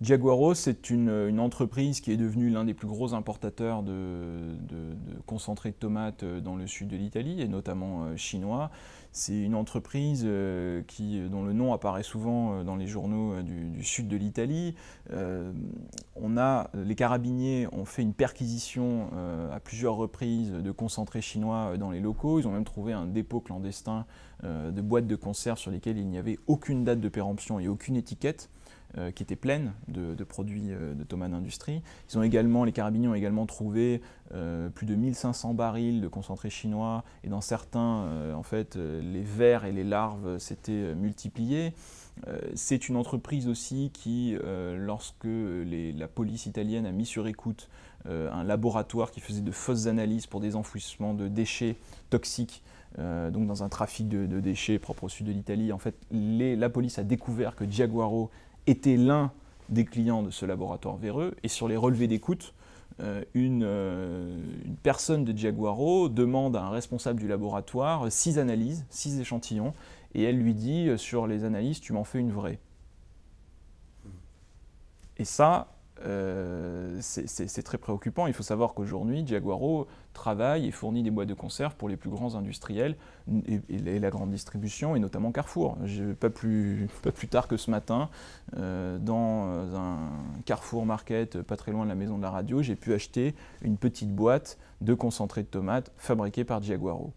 Diaguaro, c'est une, entreprise qui est devenue l'un des plus gros importateurs de, concentrés de tomates euh, dans le sud de l'Italie, et notamment euh, chinois. C'est une entreprise euh, dont le nom apparaît souvent dans les journaux du, sud de l'Italie. on a, les carabiniers ont fait une perquisition à plusieurs reprises de concentrés chinois dans les locaux. Ils ont même trouvé un dépôt clandestin de boîtes de conserve sur lesquelles il n'y avait aucune date de péremption et aucune étiquette. Euh, qui était pleine de, produits euh, de Thomas d'Industrie. Ils ont également, les carabiniers ont également trouvé euh, plus de 1500 barils de concentrés chinois et dans certains, en fait, les vers et les larves s'étaient multipliés. C'est une entreprise aussi qui, lorsque la police italienne a mis sur écoute un laboratoire qui faisait de fausses analyses pour des enfouissements de déchets toxiques, donc dans un trafic de, déchets propre au sud de l'Italie. En fait, la police a découvert que Diaguaro était l'un des clients de ce laboratoire véreux. Et sur les relevés d'écoute, euh, une, euh, une, personne de Jaguaro demande à un responsable du laboratoire six analyses, six échantillons, et elle lui dit euh, sur les analyses, tu m'en fais une vraie. Et ça, euh, c'est très préoccupant. Il faut savoir qu'aujourd'hui, Jaguaro travaille et fournit des boîtes de conserve pour les plus grands industriels et, la grande distribution, et notamment Carrefour. Pas plus, pas plus tard que ce matin, euh, dans un Carrefour Market pas très loin de la maison de la radio, j'ai pu acheter une petite boîte de concentré de tomates fabriquée par Jaguaro.